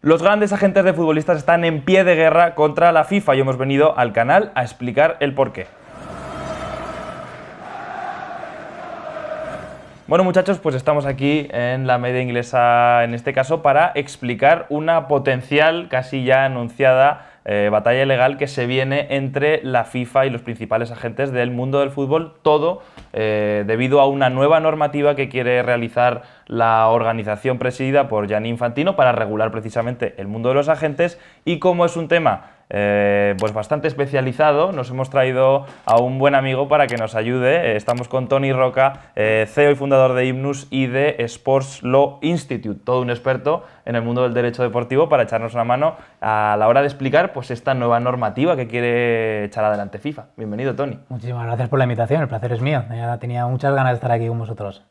Los grandes agentes de futbolistas están en pie de guerra contra la FIFA y hemos venido al canal a explicar el porqué. Bueno muchachos, pues estamos aquí en la media inglesa en este caso para explicar una potencial, casi ya anunciada, eh, batalla legal que se viene entre la FIFA y los principales agentes del mundo del fútbol, todo eh, debido a una nueva normativa que quiere realizar la organización presidida por Gianni Infantino para regular precisamente el mundo de los agentes y como es un tema eh, pues bastante especializado. Nos hemos traído a un buen amigo para que nos ayude. Eh, estamos con Tony Roca, eh, CEO y fundador de Hymnus y de Sports Law Institute, todo un experto en el mundo del derecho deportivo para echarnos una mano a la hora de explicar pues, esta nueva normativa que quiere echar adelante FIFA. Bienvenido, Tony. Muchísimas gracias por la invitación, el placer es mío. Ya tenía muchas ganas de estar aquí con vosotros.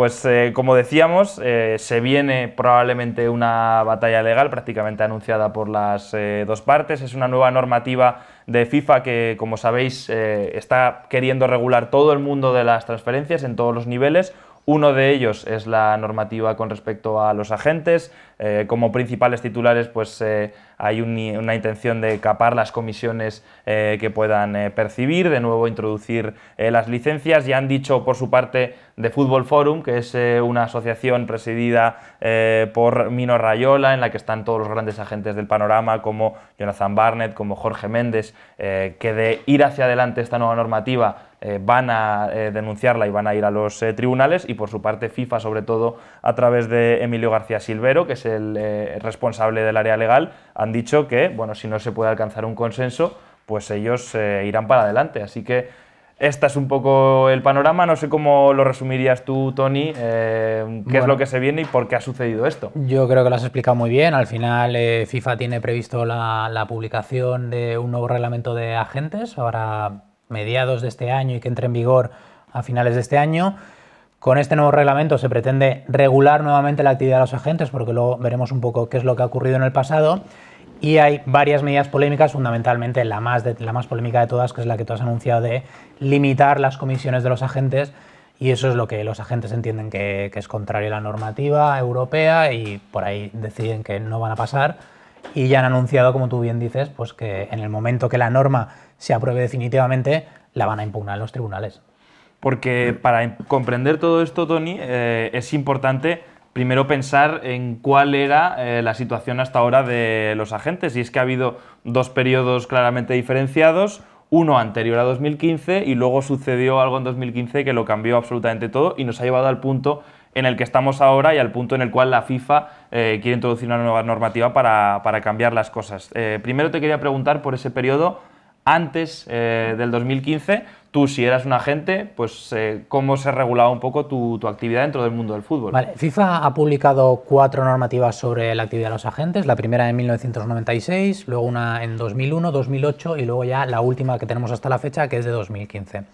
Pues eh, como decíamos, eh, se viene probablemente una batalla legal prácticamente anunciada por las eh, dos partes. Es una nueva normativa de FIFA que, como sabéis, está queriendo regular todo el mundo de las transferencias en todos los niveles. Uno de ellos es la normativa con respecto a los agentes, eh, como principales titulares, pues eh, hay una intención de capar las comisiones eh, que puedan percibir, de nuevo introducir las licencias. Ya han dicho por su parte de Fútbol Forum, que es una asociación presidida por Mino Rayola, en la que están todos los grandes agentes del panorama, como Jonathan Barnett, como Jorge Méndez, que de ir hacia adelante esta nueva normativa van a denunciarla y van a ir a los tribunales y por su parte FIFA sobre todo a través de Emilio García Silvero que se el eh, responsable del área legal, han dicho que, bueno, si no se puede alcanzar un consenso, pues ellos eh, irán para adelante. Así que este es un poco el panorama. No sé cómo lo resumirías tú, Tony, eh, qué es lo que se viene y por qué ha sucedido esto. Yo creo que lo has explicado muy bien. Al final, FIFA tiene previsto la, la, publicación de un nuevo reglamento de agentes, ahora mediados de este año y que entre en vigor a finales de este año. Con este nuevo reglamento se pretende regular nuevamente la actividad de los agentes, porque luego veremos un poco qué es lo que ha ocurrido en el pasado. Y hay varias medidas polémicas, fundamentalmente la más, polémica de todas, que es la que tú has anunciado de limitar las comisiones de los agentes. Y eso es lo que los agentes entienden que, es contrario a la normativa europea y por ahí deciden que no van a pasar. Y ya han anunciado, como tú bien dices, pues que en el momento que la norma se apruebe definitivamente, la van a impugnar los tribunales. Porque para comprender todo esto, Tony, eh, es importante primero pensar en cuál era eh, la situación hasta ahora de los agentes. Y es que ha habido dos periodos claramente diferenciados, uno anterior a 2015 y luego sucedió algo en 2015 que lo cambió absolutamente todo y nos ha llevado al punto en el que estamos ahora y al punto en el cual la FIFA eh, quiere introducir una nueva normativa para, cambiar las cosas. primero te quería preguntar por ese periodo antes eh, del 2015, tú si eras un agente, pues eh, cómo se regulaba un poco tu, actividad dentro del mundo del fútbol. FIFA ha publicado cuatro normativas sobre la actividad de los agentes, la primera en 1996, luego una en 2001, 2008 y luego ya la última que tenemos hasta la fecha, que es de 2015.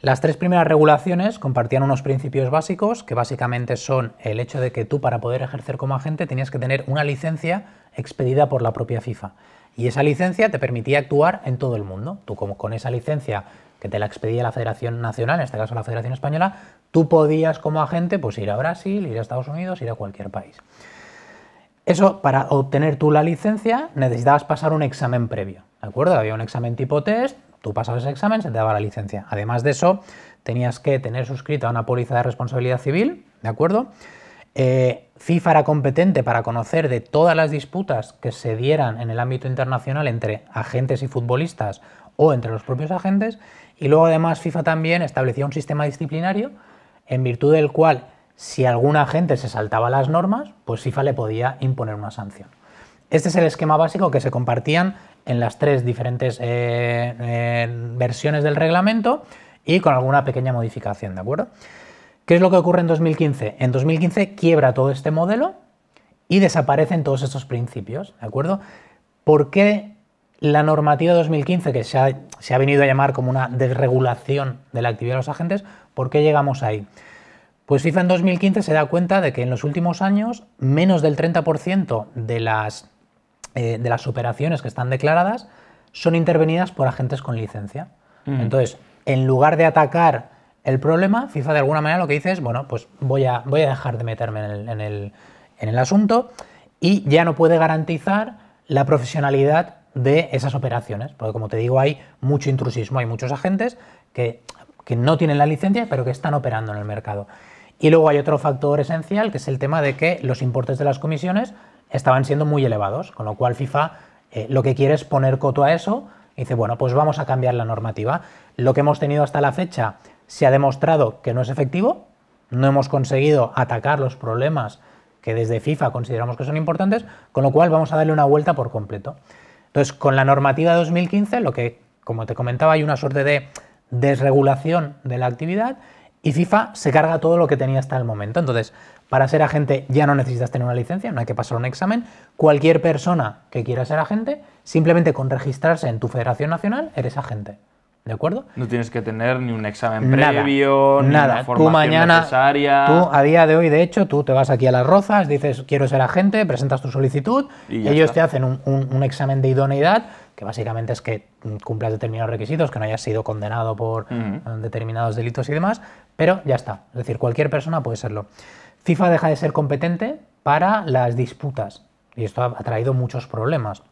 Las tres primeras regulaciones compartían unos principios básicos que básicamente son el hecho de que tú para poder ejercer como agente tenías que tener una licencia expedida por la propia FIFA. Y esa licencia te permitía actuar en todo el mundo. Tú como con esa licencia que te la expedía la Federación Nacional, en este caso la Federación Española, tú podías como agente pues ir a Brasil, ir a Estados Unidos, ir a cualquier país. Eso, para obtener tú la licencia, necesitabas pasar un examen previo, ¿de acuerdo? Había un examen tipo test, tú pasabas ese examen, se te daba la licencia. Además de eso, tenías que tener suscrita una póliza de responsabilidad civil, ¿de acuerdo? Eh, FIFA era competente para conocer de todas las disputas que se dieran en el ámbito internacional entre agentes y futbolistas o entre los propios agentes. Y luego además FIFA también establecía un sistema disciplinario en virtud del cual si algún agente se saltaba las normas, pues FIFA le podía imponer una sanción. Este es el esquema básico que se compartían en las tres diferentes eh, eh, versiones del reglamento y con alguna pequeña modificación, ¿de acuerdo? ¿Qué es lo que ocurre en 2015? En 2015 quiebra todo este modelo y desaparecen todos estos principios, ¿de acuerdo? ¿Por qué la normativa 2015, que se ha, venido a llamar como una desregulación de la actividad de los agentes, ¿por qué llegamos ahí? Pues FIFA en 2015 se da cuenta de que en los últimos años menos del 30% de las, eh, de las operaciones que están declaradas son intervenidas por agentes con licencia. Entonces, en lugar de atacar el problema, FIFA de alguna manera lo que dice es, bueno, pues voy a, voy a dejar de meterme en el, asunto y ya no puede garantizar la profesionalidad de esas operaciones, porque como te digo hay mucho intrusismo, hay muchos agentes que, no tienen la licencia pero que están operando en el mercado. Y luego hay otro factor esencial, que es el tema de que los importes de las comisiones estaban siendo muy elevados, con lo cual FIFA eh, lo que quiere es poner coto a eso y dice, bueno, pues vamos a cambiar la normativa. Lo que hemos tenido hasta la fecha se ha demostrado que no es efectivo, no hemos conseguido atacar los problemas que desde FIFA consideramos que son importantes, con lo cual vamos a darle una vuelta por completo. Entonces, con la normativa 2015, lo que, como te comentaba, hay una suerte de desregulación de la actividad y FIFA se carga todo lo que tenía hasta el momento. Entonces, para ser agente ya no necesitas tener una licencia, no hay que pasar un examen. Cualquier persona que quiera ser agente, simplemente con registrarse en tu federación nacional, eres agente acuerdo? No tienes que tener ni un examen previo, nada. ni tú mañana, necesaria. Tú, a día de hoy, de hecho, tú te vas aquí a las rozas, dices quiero ser agente, presentas tu solicitud, y ellos te hacen un, examen de idoneidad, que básicamente es que cumplas determinados requisitos, que no hayas sido condenado por eh, determinados delitos y demás, pero ya está. Es decir, cualquier persona puede serlo. FIFA deja de ser competente para las disputas, y esto ha traído muchos problemas.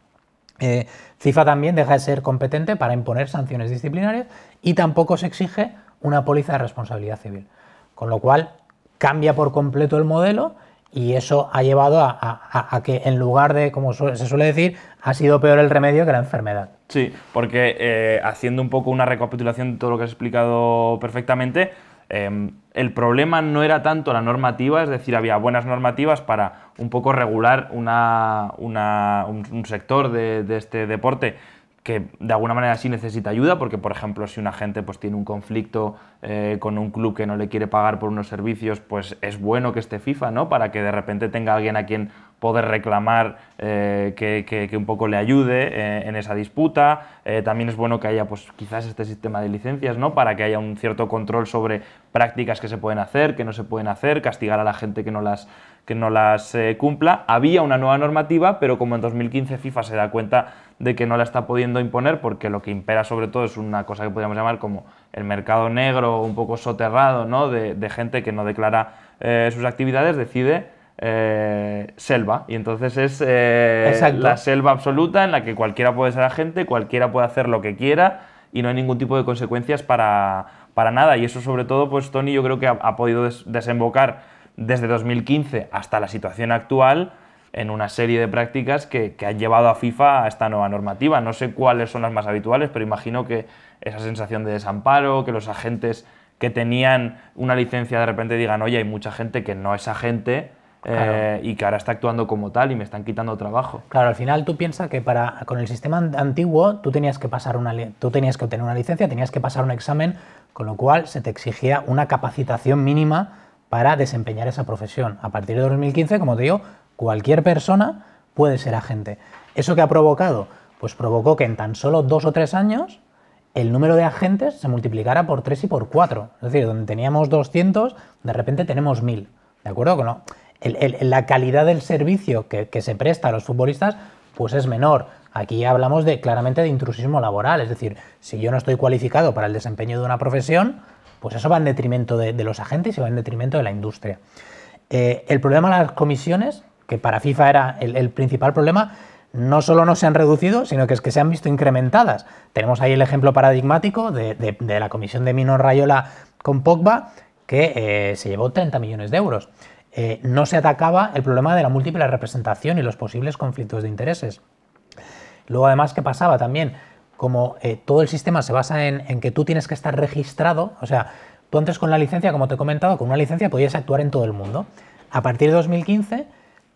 Eh, FIFA también deja de ser competente para imponer sanciones disciplinarias y tampoco se exige una póliza de responsabilidad civil. Con lo cual, cambia por completo el modelo y eso ha llevado a, que en lugar de, como se suele decir, ha sido peor el remedio que la enfermedad. Sí, porque eh, haciendo un poco una recapitulación de todo lo que has explicado perfectamente, Em, el problema no era tanto la normativa, es decir, había buenas normativas para un poco regular un, sector de, este deporte que de alguna manera sí necesita ayuda, porque por ejemplo si una gente pues, tiene un conflicto eh, con un club que no le quiere pagar por unos servicios, pues es bueno que esté FIFA, ¿no? Para que de repente tenga alguien a quien poder reclamar eh, que, un poco le ayude eh, en esa disputa. Eh, también es bueno que haya pues, quizás este sistema de licencias, ¿no? Para que haya un cierto control sobre prácticas que se pueden hacer, que no se pueden hacer, castigar a la gente que no las, que no las cumpla. Había una nueva normativa, pero como en 2015 FIFA se da cuenta de que no la está pudiendo imponer, porque lo que impera sobre todo es una cosa que podríamos llamar como el mercado negro, un poco soterrado, ¿no? de gente que no declara sus actividades, decide eh, selva. Y entonces es eh, la selva absoluta en la que cualquiera puede ser agente, cualquiera puede hacer lo que quiera y no hay ningún tipo de consecuencias para, para nada. Y eso sobre todo, pues Tony yo creo que ha, podido desembocar desde 2015 hasta la situación actual en una serie de prácticas que, que, han llevado a FIFA a esta nueva normativa. No sé cuáles son las más habituales, pero imagino que esa sensación de desamparo, que los agentes que tenían una licencia de repente digan, oye, hay mucha gente que no es agente eh, y que ahora está actuando como tal y me están quitando trabajo. Claro, al final tú piensas que para, con el sistema antiguo tú tenías, que pasar una, tú tenías que obtener una licencia, tenías que pasar un examen, con lo cual se te exigía una capacitación mínima para desempeñar esa profesión. A partir de 2015, como te digo, cualquier persona puede ser agente. ¿Eso qué ha provocado? Pues provocó que en tan solo dos o tres años el número de agentes se multiplicara por tres y por cuatro. Es decir, donde teníamos 200, de repente tenemos 1000. ¿De acuerdo? o no? la calidad del servicio que, se presta a los futbolistas pues es menor. Aquí hablamos de claramente de intrusismo laboral, es decir, si yo no estoy cualificado para el desempeño de una profesión, pues eso va en detrimento de, los agentes y va en detrimento de la industria. Eh, el problema de las comisiones, que para FIFA era el, principal problema, no solo no se han reducido, sino que es que se han visto incrementadas. Tenemos ahí el ejemplo paradigmático de, la comisión de Mino Rayola con Pogba, que eh, se llevó 30 millones de euros. Eh, no se atacaba el problema de la múltiple representación y los posibles conflictos de intereses. Luego, además, ¿qué pasaba también? Como eh, todo el sistema se basa en, en que tú tienes que estar registrado, o sea, tú antes con la licencia, como te he comentado, con una licencia podías actuar en todo el mundo. A partir de 2015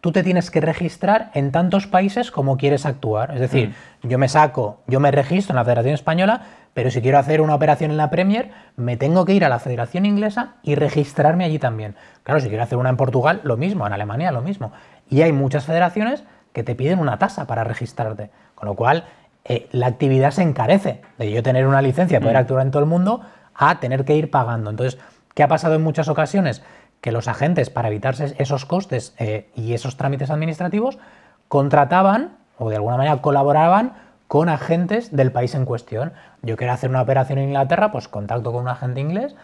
tú te tienes que registrar en tantos países como quieres actuar. Es decir, mm. yo me saco, yo me registro en la Federación Española, pero si quiero hacer una operación en la Premier, me tengo que ir a la Federación Inglesa y registrarme allí también. Claro, si quiero hacer una en Portugal, lo mismo, en Alemania, lo mismo. Y hay muchas federaciones que te piden una tasa para registrarte, con lo cual eh, la actividad se encarece de yo tener una licencia, poder mm. actuar en todo el mundo, a tener que ir pagando. Entonces, ¿qué ha pasado en muchas ocasiones? que los agentes, para evitarse esos costes eh, y esos trámites administrativos, contrataban o de alguna manera colaboraban con agentes del país en cuestión. Yo quiero hacer una operación en Inglaterra, pues contacto con un agente inglés.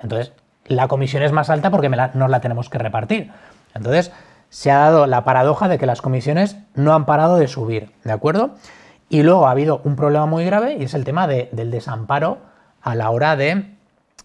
Entonces, la comisión es más alta porque la, nos la tenemos que repartir. Entonces, se ha dado la paradoja de que las comisiones no han parado de subir, ¿de acuerdo? Y luego ha habido un problema muy grave y es el tema del desamparo a la hora de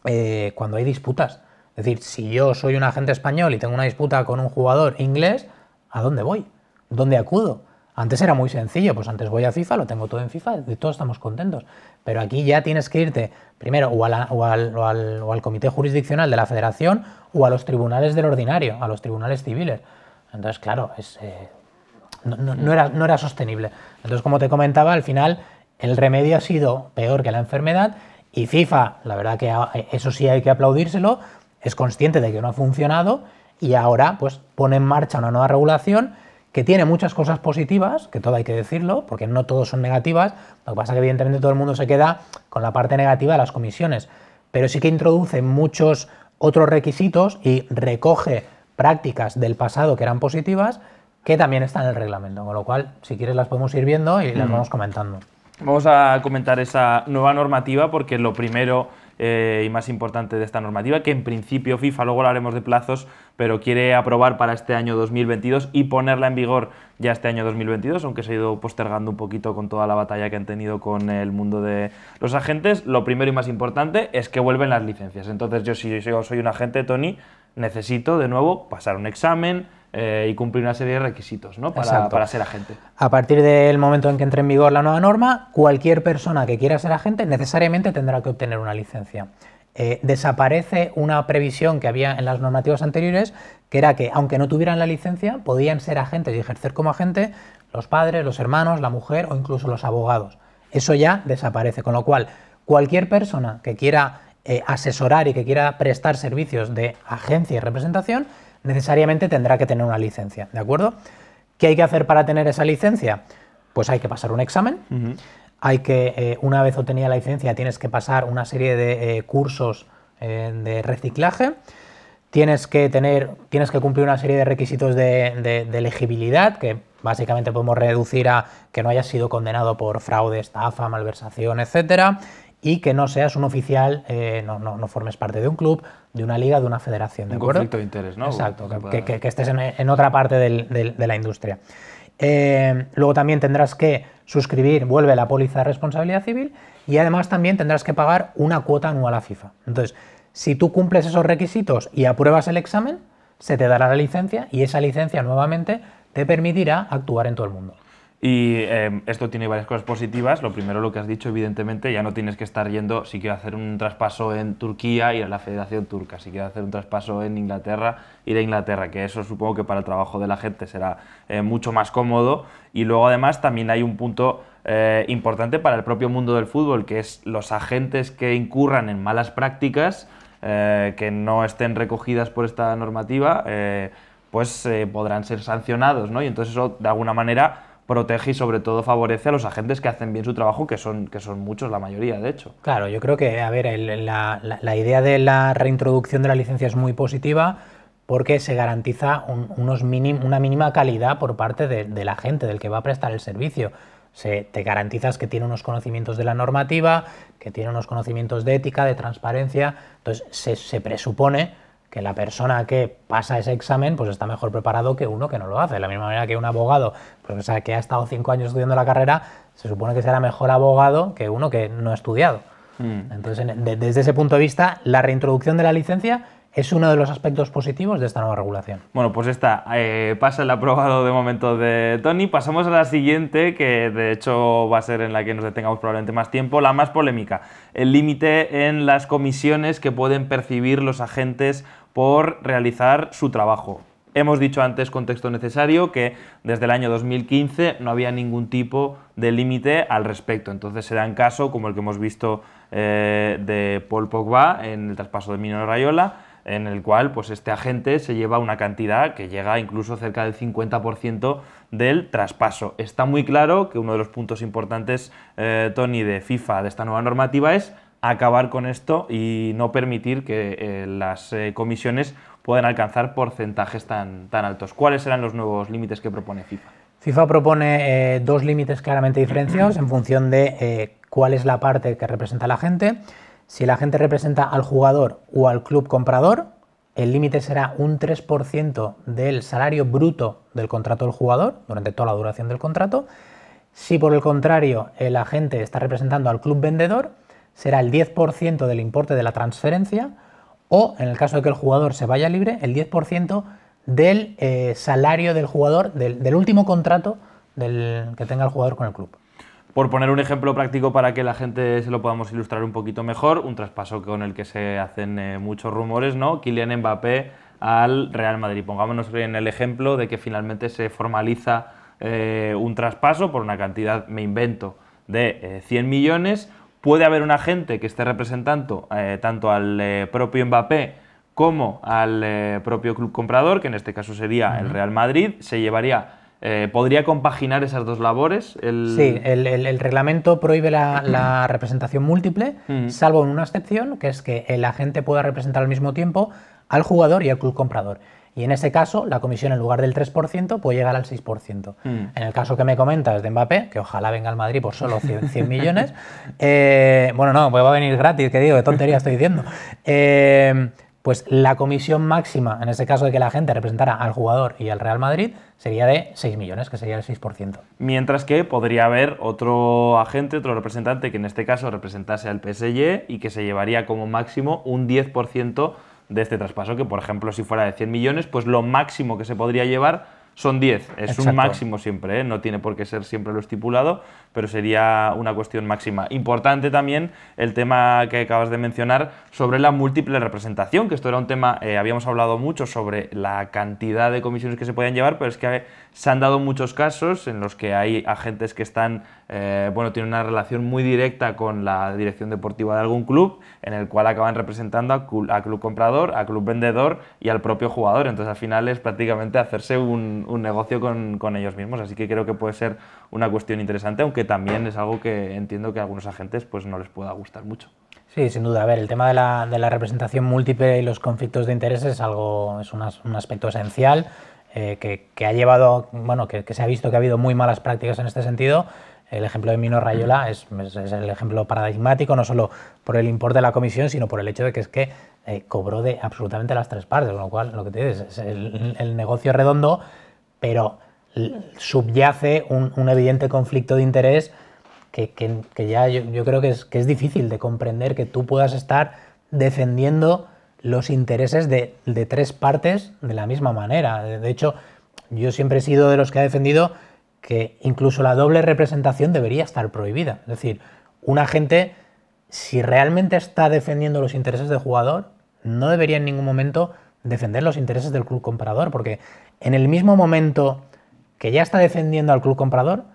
eh, cuando hay disputas. Es decir, si yo soy un agente español y tengo una disputa con un jugador inglés, ¿a dónde voy? ¿Dónde acudo? Antes era muy sencillo, pues antes voy a FIFA, lo tengo todo en FIFA, y todos estamos contentos. Pero aquí ya tienes que irte primero o, al, comité jurisdiccional de la federación o a los tribunales del ordinario, a los tribunales civiles. Entonces, claro, es, eh, era, no era sostenible. Entonces, como te comentaba, al final el remedio ha sido peor que la enfermedad y FIFA, la verdad que eso sí hay que aplaudírselo, es consciente de que no ha funcionado y ahora pues pone en marcha una nueva regulación que tiene muchas cosas positivas, que todo hay que decirlo, porque no todos son negativas, lo que pasa es que evidentemente todo el mundo se queda con la parte negativa de las comisiones, pero sí que introduce muchos otros requisitos y recoge prácticas del pasado que eran positivas que también están en el reglamento, con lo cual si quieres las podemos ir viendo y las mm. vamos comentando. Vamos a comentar esa nueva normativa porque lo primero eh, y más importante de esta normativa, que en principio FIFA, luego haremos de plazos, pero quiere aprobar para este año 2022 y ponerla en vigor ya este año 2022, aunque se ha ido postergando un poquito con toda la batalla que han tenido con el mundo de los agentes. Lo primero y más importante es que vuelven las licencias. Entonces yo si yo soy un agente, Tony, necesito de nuevo pasar un examen, eh, y cumplir una serie de requisitos ¿no? para, ser agente. A partir del momento en que entre en vigor la nueva norma, cualquier persona que quiera ser agente necesariamente tendrá que obtener una licencia. Eh, desaparece una previsión que había en las normativas anteriores, que era que aunque no tuvieran la licencia, podían ser agentes y ejercer como agente los padres, los hermanos, la mujer o incluso los abogados. Eso ya desaparece, con lo cual cualquier persona que quiera eh, asesorar y que quiera prestar servicios de agencia y representación necesariamente tendrá que tener una licencia, ¿de acuerdo? ¿Qué hay que hacer para tener esa licencia? Pues hay que pasar un examen. Hay que, eh, una vez obtenida la licencia, tienes que pasar una serie de eh, cursos eh, de reciclaje. Tienes que tener, tienes que cumplir una serie de requisitos de, elegibilidad, que básicamente podemos reducir a que no hayas sido condenado por fraude, estafa, malversación, etcétera y que no seas un oficial, eh, no, formes parte de un club, de una liga, de una federación. ¿de un conflicto de interés, ¿no? Exacto, que, estés en, otra parte de la industria. Eh, luego también tendrás que suscribir, vuelve la póliza de responsabilidad civil y además también tendrás que pagar una cuota anual a FIFA. Entonces, si tú cumples esos requisitos y apruebas el examen, se te dará la licencia y esa licencia nuevamente te permitirá actuar en todo el mundo. Y em, esto tiene varias cosas positivas. Lo primero, lo que has dicho, evidentemente, ya no tienes que estar yendo, si quiero hacer un traspaso en Turquía, ir a la Federación Turca, si quiero hacer un traspaso en Inglaterra, ir a Inglaterra, que eso supongo que para el trabajo de la gente será eh, mucho más cómodo. Y luego además también hay un punto eh, importante para el propio mundo del fútbol, que es los agentes que incurran en malas prácticas, eh, que no estén recogidas por esta normativa, pues podrán ser sancionados, ¿no? Y entonces eso, de alguna manera, protege y sobre todo favorece a los agentes que hacen bien su trabajo, que son, que son muchos, la mayoría, de hecho. Claro, yo creo que, a ver, la, la, idea de la reintroducción de la licencia es muy positiva porque se garantiza unos una mínima calidad por parte de, la gente del que va a prestar el servicio. Se, te garantizas que tiene unos conocimientos de la normativa, que tiene unos conocimientos de ética, de transparencia, entonces se, se presupone que la persona que pasa ese examen pues está mejor preparado que uno que no lo hace. De la misma manera que un abogado pues, que ha estado cinco años estudiando la carrera, se supone que será mejor abogado que uno que no ha estudiado. Mm. Entonces, desde ese punto de vista, la reintroducción de la licencia ¿Es uno de los aspectos positivos de esta nueva regulación? Bueno, pues esta eh, pasa el aprobado de momento de Tony. Pasamos a la siguiente, que de hecho va a ser en la que nos detengamos probablemente más tiempo, la más polémica. El límite en las comisiones que pueden percibir los agentes por realizar su trabajo. Hemos dicho antes, contexto necesario, que desde el año 2015 no había ningún tipo de límite al respecto. Entonces se en caso, como el que hemos visto eh, de Paul Pogba en el traspaso de Mino Rayola, en el cual pues, este agente se lleva una cantidad que llega incluso cerca del 50% del traspaso. Está muy claro que uno de los puntos importantes, eh, Tony, de FIFA, de esta nueva normativa, es acabar con esto y no permitir que eh, las eh, comisiones puedan alcanzar porcentajes tan, tan altos. ¿Cuáles serán los nuevos límites que propone FIFA? FIFA propone dos límites claramente diferenciados en función de cuál es la parte que representa el agente. Si el agente representa al jugador o al club comprador, el límite será un 3% del salario bruto del contrato del jugador durante toda la duración del contrato. Si por el contrario el agente está representando al club vendedor, será el 10% del importe de la transferencia o, en el caso de que el jugador se vaya libre, el 10% del eh, salario del jugador, del, del último contrato del, que tenga el jugador con el club. Por poner un ejemplo práctico para que la gente se lo podamos ilustrar un poquito mejor, un traspaso con el que se hacen eh, muchos rumores, ¿no? Kylian Mbappé al Real Madrid. Pongámonos en el ejemplo de que finalmente se formaliza eh, un traspaso por una cantidad, me invento, de 100 eh, millones. Puede haber un agente que esté representando tanto al propio Mbappé como al propio club comprador, que en este caso sería el Real Madrid, se llevaría eh, ¿Podría compaginar esas dos labores? Sí, el, reglamento prohíbe la, representación múltiple, mm. salvo en una excepción, que es que el agente pueda representar al mismo tiempo al jugador y al club comprador. Y en ese caso, la comisión en lugar del 3% puede llegar al 6%. Mm. En el caso que me comentas de Mbappé, que ojalá venga al Madrid por solo 100, millones, eh, bueno, no, pues va a venir gratis, que digo, de tontería estoy diciendo. Eh, pues la comisión máxima, en ese caso de que la gente representara al jugador y al Real Madrid, sería de 6 millones, que sería el 6%. Mientras que podría haber otro agente, otro representante, que en este caso representase al PSG y que se llevaría como máximo un 10% de este traspaso, que por ejemplo si fuera de 100 millones, pues lo máximo que se podría llevar son 10. Es un máximo siempre, ¿eh? no tiene por qué ser siempre lo estipulado, pero sería una cuestión máxima. Importante también el tema que acabas de mencionar sobre la múltiple representación, que esto era un tema, eh, habíamos hablado mucho sobre la cantidad de comisiones que se podían llevar, pero es que se han dado muchos casos en los que hay agentes que están, eh, bueno, tienen una relación muy directa con la dirección deportiva de algún club, en el cual acaban representando a, club, comprador, a club vendedor y al propio jugador. Entonces al final es prácticamente hacerse un, un negocio con, con ellos mismos, así que creo que puede ser una cuestión interesante, aunque también es algo que entiendo que a algunos agentes pues, no les pueda gustar mucho. Sí, sin duda. A ver, el tema de la, representación múltiple y los conflictos de intereses es algo, es un aspecto esencial eh, que, ha llevado, bueno, que, se ha visto que ha habido muy malas prácticas en este sentido. El ejemplo de Mino Rayola es, el ejemplo paradigmático, no solo por el importe de la comisión, sino por el hecho de que es que eh, cobró de absolutamente las tres partes, con lo cual, lo que te es el negocio redondo, pero subyace un, evidente conflicto de interés que, ya yo, creo que es, es, difícil de comprender que tú puedas estar defendiendo los intereses de, tres partes de la misma manera. De hecho, yo siempre he sido de los que ha defendido que incluso la doble representación debería estar prohibida. Es decir, una gente, si realmente está defendiendo los intereses del jugador, no debería en ningún momento defender los intereses del club comparador, porque en el mismo momento que ya está defendiendo al club comprador,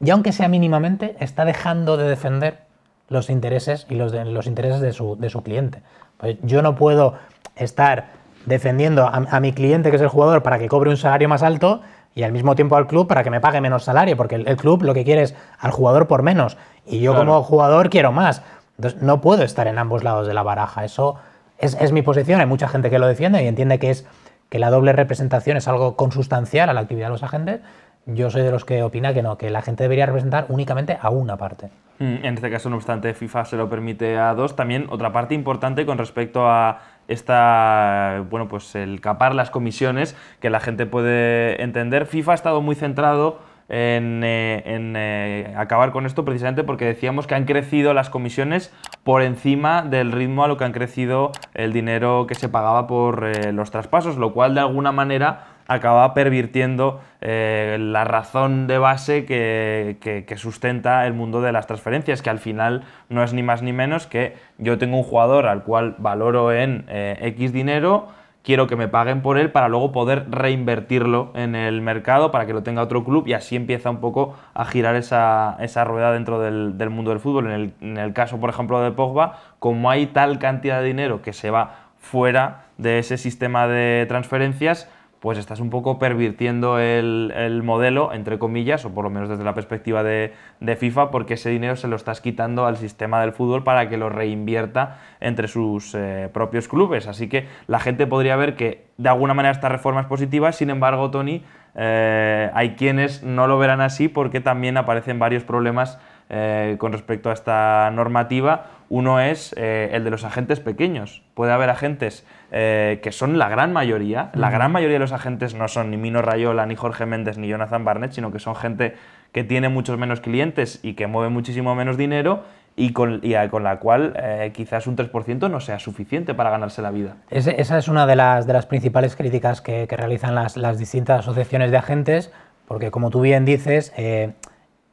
y aunque sea mínimamente, está dejando de defender los intereses y los, de, intereses de su, cliente. Pues yo no puedo estar defendiendo a, mi cliente, que es el jugador, para que cobre un salario más alto y al mismo tiempo al club para que me pague menos salario, porque el, club lo que quiere es al jugador por menos y yo como jugador quiero más. Entonces no puedo estar en ambos lados de la baraja. Eso es mi posición. Hay mucha gente que lo defiende y entiende que es que la doble representación es algo consustancial a la actividad de los agentes, yo soy de los que opina que no, que la gente debería representar únicamente a una parte. Mm, en este caso, no obstante, FIFA se lo permite a dos. También otra parte importante con respecto a esta, bueno, pues el capar las comisiones que la gente puede entender. FIFA ha estado muy centrado en, eh, eh, acabar con esto precisamente porque decíamos que han crecido las comisiones por encima del ritmo a lo que han crecido el dinero que se pagaba por eh, los traspasos, lo cual de alguna manera acaba pervirtiendo la razón de base que sustenta el mundo de las transferencias, que al final no es ni más ni menos que yo tengo un jugador al cual valoro en X dinero, quiero que me paguen por él para luego poder reinvertirlo en el mercado para que lo tenga otro club y así empieza un poco a girar esa, rueda dentro del, mundo del fútbol. En el, en el caso, por ejemplo, de Pogba, como hay tal cantidad de dinero que se va fuera de ese sistema de transferencias, pues estás un poco pervirtiendo el, modelo, entre comillas, o por lo menos desde la perspectiva de, FIFA, porque ese dinero se lo estás quitando al sistema del fútbol para que lo reinvierta entre sus eh, propios clubes. Así que la gente podría ver que de alguna manera esta reforma es positiva, sin embargo, Tony, eh, hay quienes no lo verán así porque también aparecen varios problemas eh, con respecto a esta normativa. Uno es eh, el de los agentes pequeños. Puede haber agentes eh, que son la gran mayoría. La gran mayoría de los agentes no son ni Mino Rayola, ni Jorge Méndez, ni Jonathan Barnett, sino que son gente que tiene muchos menos clientes y que mueve muchísimo menos dinero y con, la cual quizás un 3% no sea suficiente para ganarse la vida. esa es una de las, principales críticas que, realizan las, distintas asociaciones de agentes, porque como tú bien dices,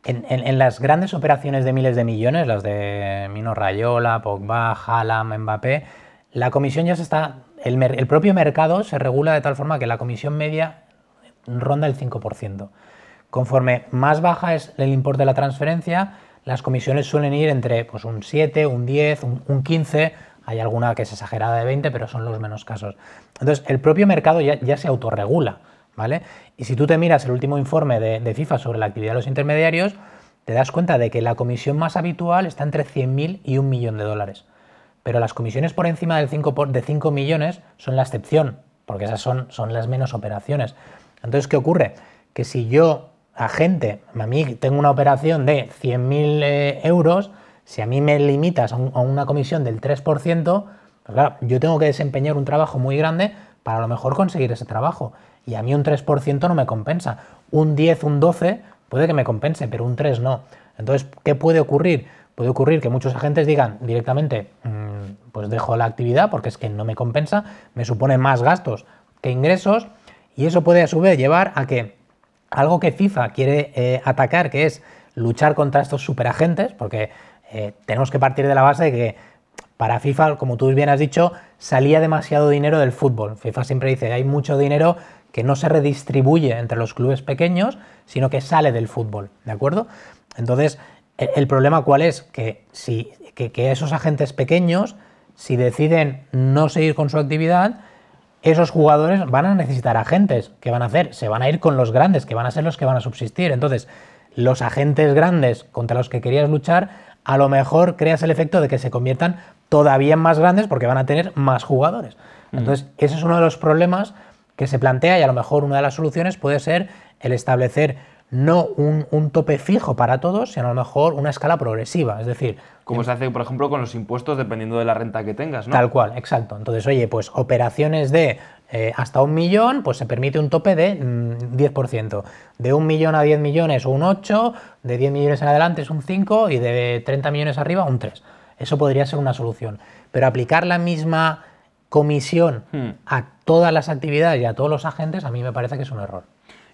en, las grandes operaciones de miles de millones, las de Mino Rayola, Pogba, Halam, Mbappé, la comisión ya se está. El, propio mercado se regula de tal forma que la comisión media ronda el 5%. Conforme más baja es el importe de la transferencia, las comisiones suelen ir entre pues, un 7, un 10, un, 15. Hay alguna que es exagerada de 20, pero son los menos casos. Entonces, el propio mercado ya se autorregula. Y si tú te miras el último informe de, FIFA sobre la actividad de los intermediarios, te das cuenta de que la comisión más habitual está entre 100.000 y un millón de dólares. Pero las comisiones por encima de 5 millones son la excepción, porque esas son, las menos operaciones. Entonces, ¿qué ocurre? Que si yo, agente, a mí tengo una operación de 100.000 eh, euros, si a mí me limitas a, a una comisión del 3%, pues claro, yo tengo que desempeñar un trabajo muy grande para a lo mejor conseguir ese trabajo. Y a mí un 3% no me compensa. Un 10, un 12 puede que me compense, pero un 3 no. Entonces, ¿qué puede ocurrir? Puede ocurrir que muchos agentes digan directamente, mm, pues dejo la actividad porque es que no me compensa, me supone más gastos que ingresos y eso puede a su vez llevar a que algo que FIFA quiere eh, atacar, que es luchar contra estos superagentes, porque eh, tenemos que partir de la base de que para FIFA, como tú bien has dicho, salía demasiado dinero del fútbol. FIFA siempre dice, hay mucho dinero que no se redistribuye entre los clubes pequeños, sino que sale del fútbol, ¿de acuerdo? Entonces, e, el, problema cuál es? Que, si, esos agentes pequeños, si deciden no seguir con su actividad, esos jugadores van a necesitar agentes. ¿Qué van a hacer? Se van a ir con los grandes, que van a ser los que van a subsistir. Entonces, los agentes grandes contra los que querías luchar, a lo mejor creas el efecto de que se conviertan todavía más grandes porque van a tener más jugadores. Mm. Entonces, ese es uno de los problemas que se plantea y a lo mejor una de las soluciones puede ser el establecer no un, tope fijo para todos, sino a lo mejor una escala progresiva. Es decir. Como se hace, por ejemplo, con los impuestos dependiendo de la renta que tengas, ¿no? Tal cual, exacto. Entonces, oye, pues operaciones de eh, hasta un millón, pues se permite un tope de 10%. Mm, de un millón a 10 millones, un 8, de 10 millones en adelante es un 5 y de 30 millones arriba un 3. Eso podría ser una solución. Pero aplicar la misma comisión hmm. a todas las actividades y a todos los agentes, a mí me parece que es un error.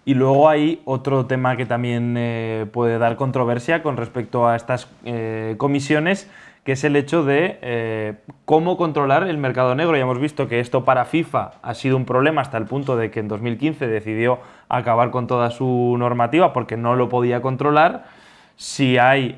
Y luego hay otro tema que también eh, puede dar controversia con respecto a estas eh, comisiones, que es el hecho de eh, cómo controlar el mercado negro. Ya hemos visto que esto para FIFA ha sido un problema hasta el punto de que en 2015 decidió acabar con toda su normativa porque no lo podía controlar. Si hay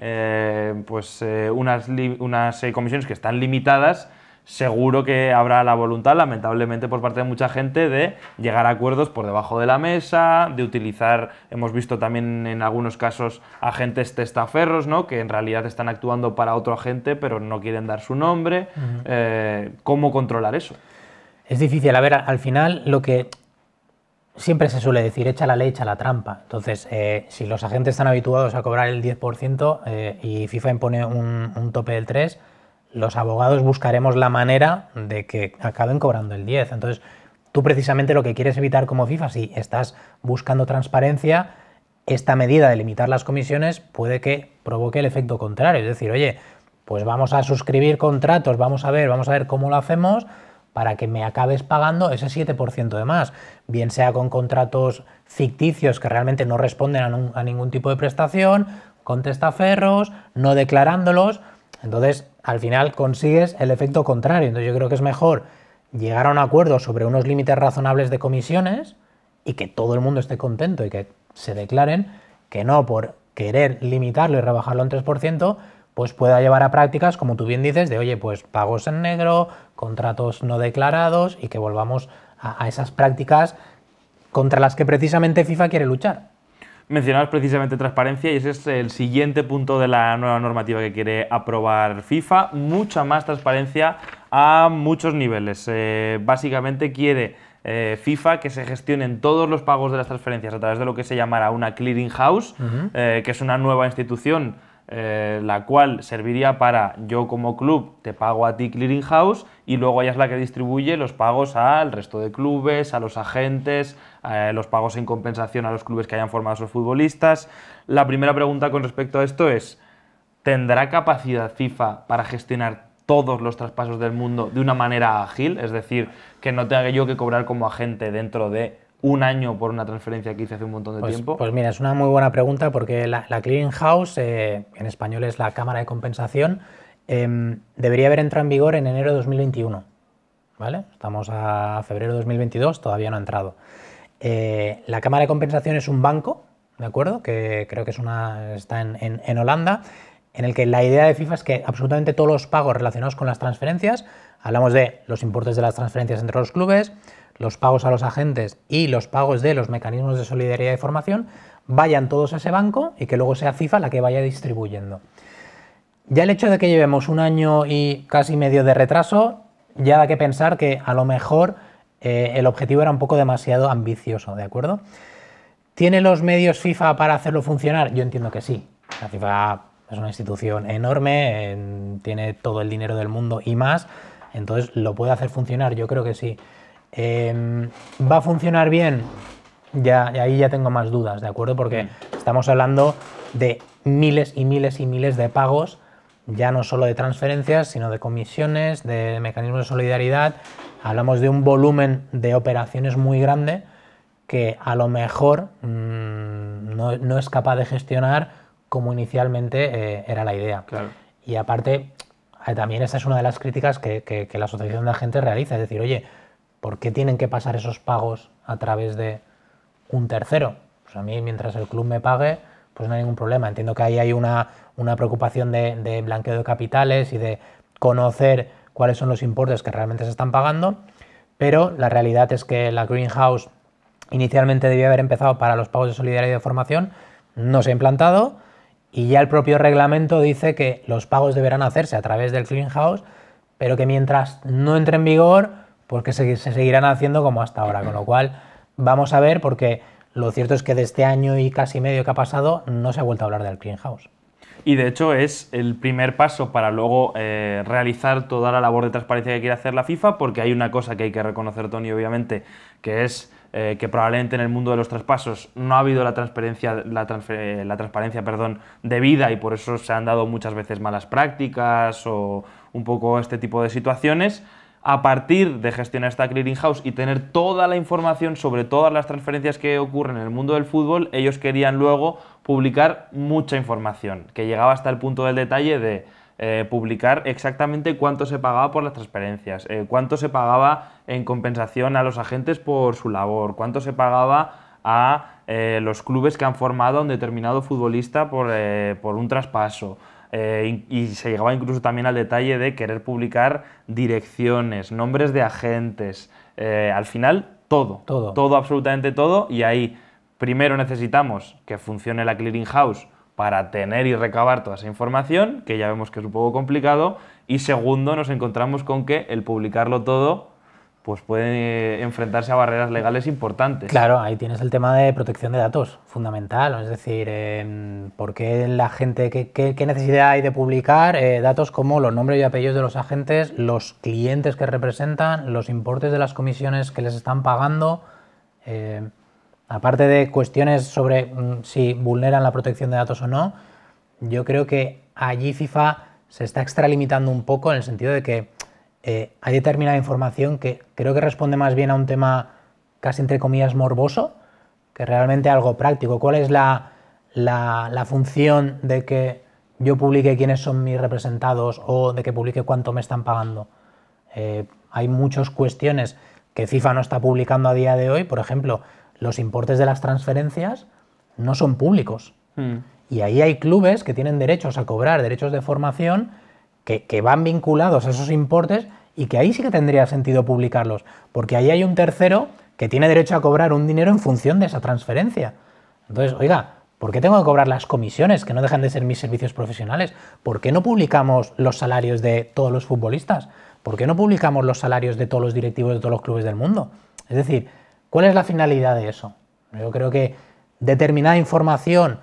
pues, unas, unas comisiones que están limitadas, seguro que habrá la voluntad, lamentablemente por parte de mucha gente, de llegar a acuerdos por debajo de la mesa, de utilizar, hemos visto también en algunos casos, agentes testaferros, ¿no? que en realidad están actuando para otro agente, pero no quieren dar su nombre. Eh, ¿Cómo controlar eso? Es difícil, a ver, al final lo que siempre se suele decir, echa la ley, echa la trampa. Entonces, eh, si los agentes están habituados a cobrar el 10% eh, y FIFA impone un, un tope del 3%, los abogados buscaremos la manera de que acaben cobrando el 10. Entonces, tú precisamente lo que quieres evitar como FIFA, si estás buscando transparencia, esta medida de limitar las comisiones puede que provoque el efecto contrario. Es decir, oye, pues vamos a suscribir contratos, vamos a ver, vamos a ver cómo lo hacemos para que me acabes pagando ese 7% de más, bien sea con contratos ficticios que realmente no responden a, a ningún tipo de prestación, con testaferros, no declarándolos, entonces, al final consigues el efecto contrario. Entonces, yo creo que es mejor llegar a un acuerdo sobre unos límites razonables de comisiones y que todo el mundo esté contento y que se declaren que no por querer limitarlo y rebajarlo en 3%, pues pueda llevar a prácticas, como tú bien dices, de oye, pues pagos en negro, contratos no declarados y que volvamos a esas prácticas contra las que precisamente FIFA quiere luchar. Mencionabas precisamente transparencia y ese es el siguiente punto de la nueva normativa que quiere aprobar FIFA. Mucha más transparencia a muchos niveles. Eh, básicamente quiere eh, FIFA que se gestionen todos los pagos de las transferencias a través de lo que se llamará una clearing house, eh, que es una nueva institución eh, la cual serviría para yo como club te pago a ti clearing house y luego ella es la que distribuye los pagos al resto de clubes, a los agentes, eh, los pagos en compensación a los clubes que hayan formado a sus futbolistas. La primera pregunta con respecto a esto es, ¿tendrá capacidad FIFA para gestionar todos los traspasos del mundo de una manera ágil? Es decir, que no tenga yo que cobrar como agente dentro de un año por una transferencia que hice hace un montón de pues, tiempo? Pues mira, es una muy buena pregunta porque la, Clearing House, eh, en español es la Cámara de Compensación, em, debería haber entrado en vigor en enero de 2021. ¿vale? Estamos a febrero de 2022, todavía no ha entrado. Eh, la Cámara de Compensación es un banco, ¿de acuerdo? Que creo que es una, está en, en Holanda, en el que la idea de FIFA es que absolutamente todos los pagos relacionados con las transferencias, hablamos de los importes de las transferencias entre los clubes, los pagos a los agentes y los pagos de los mecanismos de solidaridad y formación vayan todos a ese banco y que luego sea FIFA la que vaya distribuyendo. Ya el hecho de que llevemos un año y casi medio de retraso, ya da que pensar que a lo mejor eh, el objetivo era un poco demasiado ambicioso, ¿de acuerdo? ¿Tiene los medios FIFA para hacerlo funcionar? Yo entiendo que sí. La FIFA es una institución enorme, tiene todo el dinero del mundo y más, entonces lo puede hacer funcionar, yo creo que sí. Em, ¿Va a funcionar bien? Ya, ahí ya tengo más dudas, ¿de acuerdo? Porque mm. estamos hablando de miles y miles y miles de pagos, ya no solo de transferencias, sino de comisiones, de mecanismos de solidaridad. Hablamos de un volumen de operaciones muy grande que a lo mejor mm, no, es capaz de gestionar como inicialmente eh, era la idea. Y aparte, también esa es una de las críticas que, que la Asociación de Agentes realiza, es decir, oye, ¿por qué tienen que pasar esos pagos a través de un tercero? Pues a mí, mientras el club me pague, pues no hay ningún problema. Entiendo que ahí hay una, preocupación de, de blanqueo de capitales y de conocer cuáles son los importes que realmente se están pagando, pero la realidad es que la Greenhouse inicialmente debía haber empezado para los pagos de solidaridad y de formación, no se ha implantado y ya el propio reglamento dice que los pagos deberán hacerse a través del Greenhouse, pero que mientras no entre en vigor, porque se, seguirán haciendo como hasta ahora, con lo cual vamos a ver porque lo cierto es que de este año y casi medio que ha pasado no se ha vuelto a hablar del Clean house. Y de hecho es el primer paso para luego eh, realizar toda la labor de transparencia que quiere hacer la FIFA, porque hay una cosa que hay que reconocer, Tony, obviamente, que es eh, que probablemente en el mundo de los traspasos no ha habido la, transparencia, la, transparencia perdón, debida y por eso se han dado muchas veces malas prácticas o un poco este tipo de situaciones a partir de gestionar esta clearing house y tener toda la información sobre todas las transferencias que ocurren en el mundo del fútbol, ellos querían luego publicar mucha información, que llegaba hasta el punto del detalle de eh, publicar exactamente cuánto se pagaba por las transferencias, eh, cuánto se pagaba en compensación a los agentes por su labor, cuánto se pagaba a eh, los clubes que han formado a un determinado futbolista por un traspaso. Eh, y se llegaba incluso también al detalle de querer publicar direcciones, nombres de agentes, eh, al final todo, todo, todo, absolutamente todo, y ahí primero necesitamos que funcione la clearing house para tener y recabar toda esa información, que ya vemos que es un poco complicado, y segundo nos encontramos con que el publicarlo todo pues pueden eh, enfrentarse a barreras legales importantes. Claro, ahí tienes el tema de protección de datos, fundamental. Es decir, em, ¿por qué la gente, qué, qué, necesidad hay de publicar eh, datos como los nombres y apellidos de los agentes, los clientes que representan, los importes de las comisiones que les están pagando? Eh, aparte de cuestiones sobre mm, si vulneran la protección de datos o no, yo creo que allí FIFA se está extralimitando un poco en el sentido de que eh, hay determinada información que creo que responde más bien a un tema casi entre comillas morboso que realmente algo práctico. ¿Cuál es la, función de que yo publique quiénes son mis representados o de que publique cuánto me están pagando? Eh, hay muchas cuestiones que FIFA no está publicando a día de hoy. Por ejemplo, los importes de las transferencias no son públicos. Hmm. Y ahí hay clubes que tienen derechos a cobrar, derechos de formación, que, van vinculados a esos importes y que ahí sí que tendría sentido publicarlos, porque ahí hay un tercero que tiene derecho a cobrar un dinero en función de esa transferencia. Entonces, oiga, ¿por qué tengo que cobrar las comisiones, que no dejan de ser mis servicios profesionales? ¿Por qué no publicamos los salarios de todos los futbolistas? ¿Por qué no publicamos los salarios de todos los directivos de todos los clubes del mundo? Es decir, ¿cuál es la finalidad de eso? Yo creo que determinada información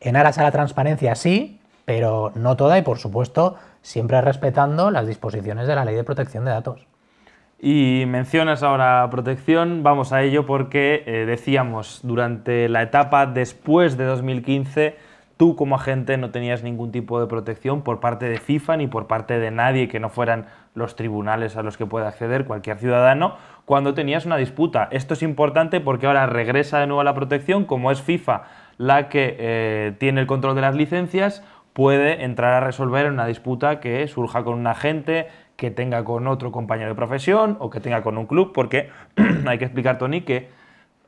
en aras a la transparencia sí, pero no toda y por supuesto siempre respetando las disposiciones de la Ley de Protección de Datos. Y mencionas ahora protección, vamos a ello porque eh, decíamos, durante la etapa después de 2015, tú como agente no tenías ningún tipo de protección por parte de FIFA ni por parte de nadie que no fueran los tribunales a los que puede acceder cualquier ciudadano cuando tenías una disputa. Esto es importante porque ahora regresa de nuevo a la protección, como es FIFA la que eh, tiene el control de las licencias, puede entrar a resolver una disputa que surja con un agente, que tenga con otro compañero de profesión o que tenga con un club, porque hay que explicar, Tony, que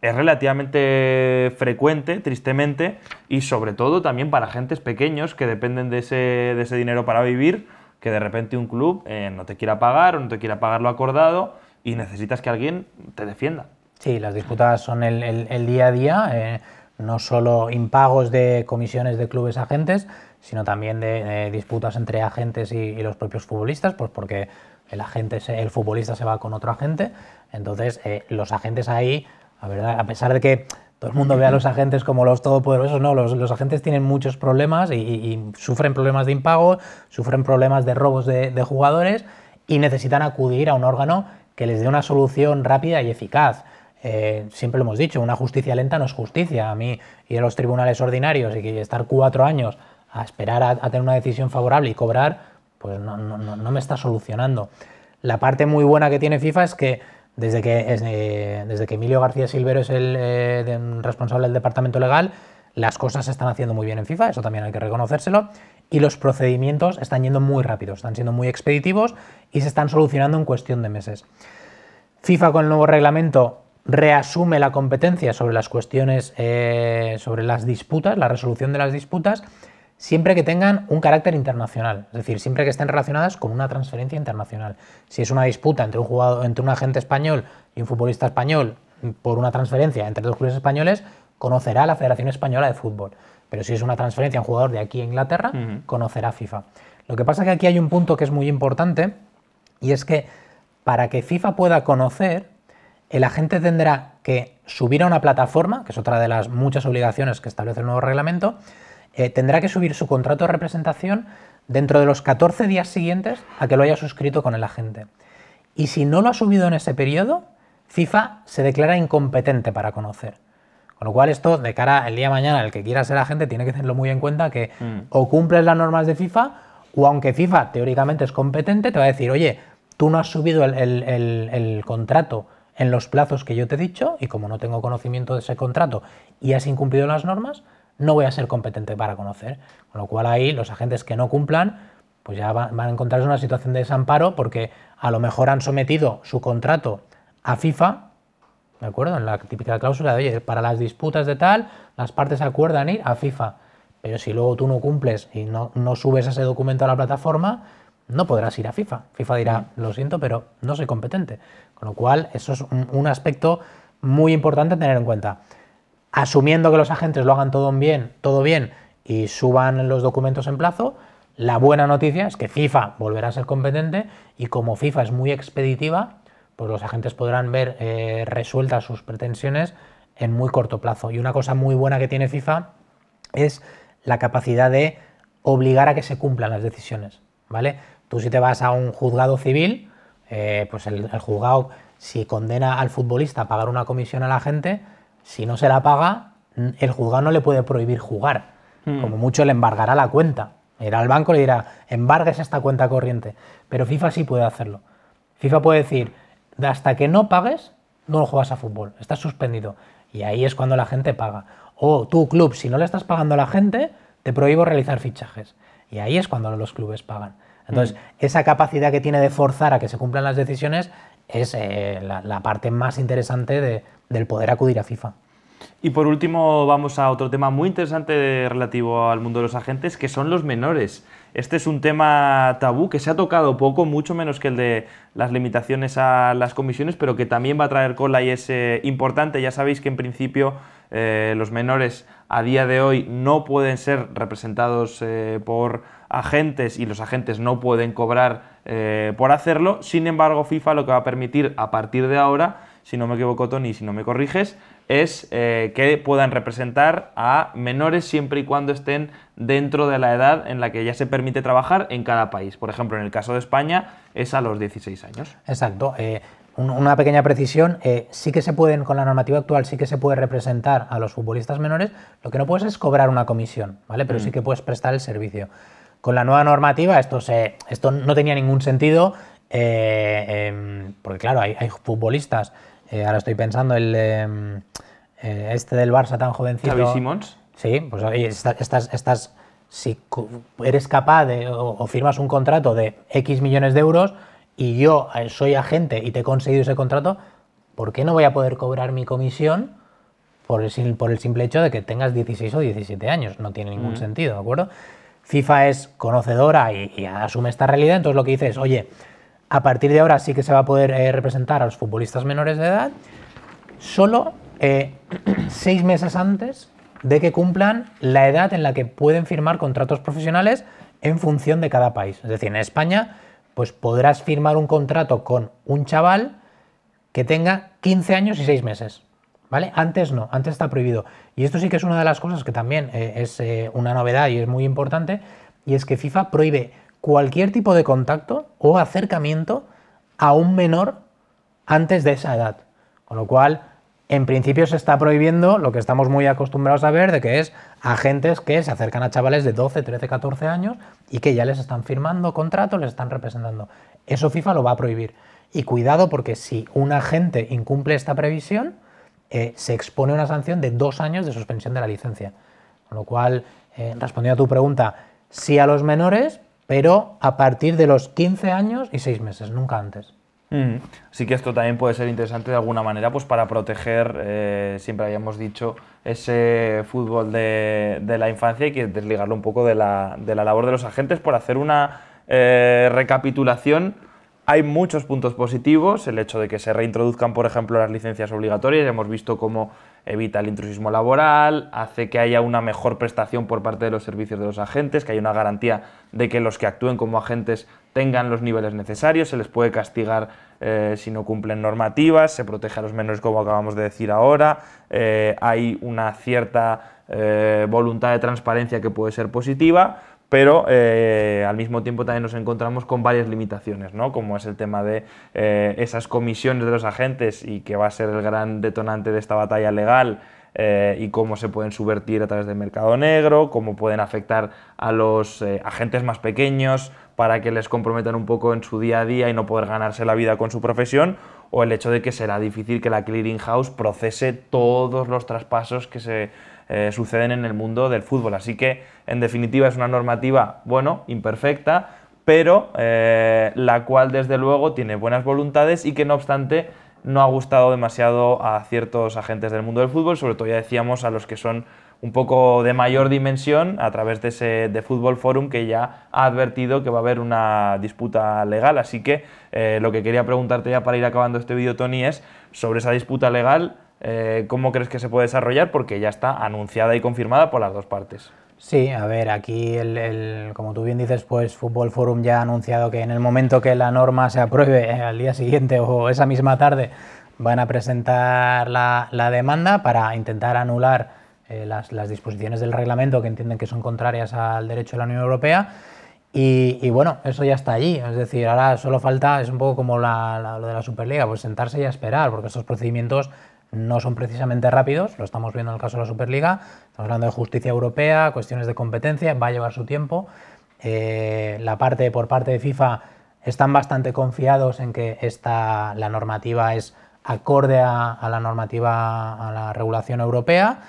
es relativamente frecuente, tristemente, y sobre todo también para agentes pequeños que dependen de ese, de ese dinero para vivir, que de repente un club eh, no te quiera pagar o no te quiera pagar lo acordado y necesitas que alguien te defienda. Sí, las disputas son el, el, día a día, eh, no solo impagos de comisiones de clubes agentes, sino también de, disputas entre agentes y, los propios futbolistas, pues porque el, agente el futbolista se va con otro agente, entonces eh, los agentes ahí, a, verdad, a pesar de que todo el mundo ve a los agentes como los todopoderosos, no, los, agentes tienen muchos problemas y, sufren problemas de impago, sufren problemas de robos de, jugadores y necesitan acudir a un órgano que les dé una solución rápida y eficaz. Eh, siempre lo hemos dicho, una justicia lenta no es justicia. A mí ir a los tribunales ordinarios y estar cuatro años a esperar a, tener una decisión favorable y cobrar, pues no, me está solucionando. La parte muy buena que tiene FIFA es que desde que, eh, desde que Emilio García Silvero es el eh, responsable del departamento legal, las cosas se están haciendo muy bien en FIFA, eso también hay que reconocérselo, y los procedimientos están yendo muy rápido, están siendo muy expeditivos y se están solucionando en cuestión de meses. FIFA con el nuevo reglamento reasume la competencia sobre las cuestiones, eh, sobre las disputas, la resolución de las disputas, siempre que tengan un carácter internacional, es decir, siempre que estén relacionadas con una transferencia internacional. Si es una disputa entre un, jugador, entre un agente español y un futbolista español por una transferencia entre dos clubes españoles, conocerá la Federación Española de Fútbol. Pero si es una transferencia a un jugador de aquí a Inglaterra, conocerá FIFA. Lo que pasa es que aquí hay un punto que es muy importante y es que para que FIFA pueda conocer, el agente tendrá que subir a una plataforma, que es otra de las muchas obligaciones que establece el nuevo reglamento, eh, tendrá que subir su contrato de representación dentro de los 14 días siguientes a que lo haya suscrito con el agente. Y si no lo ha subido en ese periodo, FIFA se declara incompetente para conocer. Con lo cual esto, de cara el día de mañana, el que quiera ser agente, tiene que tenerlo muy en cuenta que mm. o cumples las normas de FIFA, o aunque FIFA teóricamente es competente, te va a decir, oye, tú no has subido el contrato en los plazos que yo te he dicho, y como no tengo conocimiento de ese contrato y has incumplido las normas, no voy a ser competente para conocer. Con lo cual ahí los agentes que no cumplan, pues ya van, a encontrarse una situación de desamparo porque a lo mejor han sometido su contrato a FIFA, ¿de acuerdo? En la típica cláusula de, oye, para las disputas de tal, las partes acuerdan ir a FIFA. Pero si luego tú no cumples y no, subes ese documento a la plataforma, no podrás ir a FIFA. FIFA dirá, mm. lo siento, pero no soy competente. Con lo cual, eso es un, aspecto muy importante tener en cuenta asumiendo que los agentes lo hagan todo bien, todo bien y suban los documentos en plazo, la buena noticia es que FIFA volverá a ser competente y como FIFA es muy expeditiva, pues los agentes podrán ver eh, resueltas sus pretensiones en muy corto plazo. Y una cosa muy buena que tiene FIFA es la capacidad de obligar a que se cumplan las decisiones, ¿vale? Tú si te vas a un juzgado civil, eh, pues el, el, juzgado si condena al futbolista a pagar una comisión a la gente, si no se la paga, el juzgado no le puede prohibir jugar. Hmm. Como mucho le embargará la cuenta. Irá al banco y le dirá, embargues esta cuenta corriente. Pero FIFA sí puede hacerlo. FIFA puede decir, hasta que no pagues, no lo juegas a fútbol. Estás suspendido. Y ahí es cuando la gente paga. O tu club, si no le estás pagando a la gente, te prohíbo realizar fichajes. Y ahí es cuando los clubes pagan. Entonces, hmm. esa capacidad que tiene de forzar a que se cumplan las decisiones es eh, la parte más interesante de, del poder acudir a FIFA. Y por último vamos a otro tema muy interesante relativo al mundo de los agentes, que son los menores. Este es un tema tabú que se ha tocado poco, mucho menos que el de las limitaciones a las comisiones, pero que también va a traer cola y es eh, importante. Ya sabéis que en principio eh, los menores a día de hoy no pueden ser representados eh, por agentes y los agentes no pueden cobrar por hacerlo. Sin embargo, FIFA lo que va a permitir a partir de ahora si no me equivoco Tony, si no me corriges, es eh, que puedan representar a menores siempre y cuando estén dentro de la edad en la que ya se permite trabajar en cada país. Por ejemplo, en el caso de España es a los 16 años. Exacto. Eh, una pequeña precisión, eh, sí que se pueden, con la normativa actual, sí que se puede representar a los futbolistas menores, lo que no puedes es cobrar una comisión, ¿vale? Pero sí mm. que puedes prestar el servicio. Con la nueva normativa esto, se, esto no tenía ningún sentido, em, porque claro, hay futbolistas eh, ahora estoy pensando el em, eh, este del Barça tan jovencito. Xavi Simons. Sí, pues oye, estás, si eres capaz de o, firmas un contrato de X millones de euros y yo eh, soy agente y te he conseguido ese contrato, ¿por qué no voy a poder cobrar mi comisión por el, por el simple hecho de que tengas 16 o 17 años? No tiene ningún mm. sentido, ¿de acuerdo? FIFA es conocedora y, y asume esta realidad, entonces lo que dices es, oye, a partir de ahora sí que se va a poder eh, representar a los futbolistas menores de edad solo eh, seis meses antes de que cumplan la edad en la que pueden firmar contratos profesionales en función de cada país. Es decir, en España, pues podrás firmar un contrato con un chaval que tenga 15 años y seis meses. ¿Vale? Antes no, antes está prohibido. Y esto sí que es una de las cosas que también eh, es una novedad y es muy importante, y es que FIFA prohíbe cualquier tipo de contacto o acercamiento a un menor antes de esa edad. Con lo cual, en principio se está prohibiendo lo que estamos muy acostumbrados a ver de que es agentes que se acercan a chavales de 12, 13, 14 años y que ya les están firmando contratos, les están representando. Eso FIFA lo va a prohibir. Y cuidado porque si un agente incumple esta previsión, eh, se expone una sanción de dos años de suspensión de la licencia. Con lo cual, eh, respondiendo a tu pregunta, sí a los menores, pero a partir de los 15 años y 6 meses, nunca antes. Así mm. Sí que esto también puede ser interesante de alguna manera, pues para proteger, eh, siempre habíamos dicho, ese fútbol de, la infancia y que desligarlo un poco de la, labor de los agentes por hacer una eh, recapitulación. Hay muchos puntos positivos, el hecho de que se reintroduzcan, por ejemplo, las licencias obligatorias, hemos visto cómo evita el intrusismo laboral, hace que haya una mejor prestación por parte de los servicios de los agentes, que haya una garantía de que los que actúen como agentes tengan los niveles necesarios, se les puede castigar eh, si no cumplen normativas, se protege a los menores como acabamos de decir ahora, eh, hay una cierta eh, voluntad de transparencia que puede ser positiva, pero eh, al mismo tiempo también nos encontramos con varias limitaciones, ¿no? como es el tema de eh, esas comisiones de los agentes y que va a ser el gran detonante de esta batalla legal. Eh, y cómo se pueden subvertir a través del mercado negro, cómo pueden afectar a los agentes más pequeños para que les comprometan un poco en su día a día y no poder ganarse la vida con su profesión, o el hecho de que será difícil que la clearing house procese todos los traspasos que se eh, suceden en el mundo del fútbol. Así que, en definitiva, es una normativa, bueno, imperfecta, pero eh, la cual, desde luego, tiene buenas voluntades y que, no obstante, no ha gustado demasiado a ciertos agentes del mundo del fútbol, sobre todo, ya decíamos, a los que son un poco de mayor dimensión a través de ese de Fútbol Forum que ya ha advertido que va a haber una disputa legal. Así que eh, lo que quería preguntarte ya para ir acabando este vídeo, Tony, es sobre esa disputa legal eh, ¿cómo crees que se puede desarrollar? Porque ya está anunciada y confirmada por las dos partes. Sí, a ver, aquí, como tú bien dices, pues Fútbol Forum ya ha anunciado que en el momento que la norma se apruebe eh, al día siguiente o esa misma tarde, van a presentar la, demanda para intentar anular eh, las, disposiciones del reglamento que entienden que son contrarias al derecho de la Unión Europea. Y, bueno, eso ya está allí. Es decir, ahora solo falta, es un poco como lo de la Superliga, pues sentarse y esperar, porque estos procedimientos no son precisamente rápidos, lo estamos viendo en el caso de la Superliga, estamos hablando de justicia europea, cuestiones de competencia, va a llevar su tiempo. Eh, la parte por parte de FIFA están bastante confiados en que esta, la normativa es acorde a, la normativa, a la regulación europea.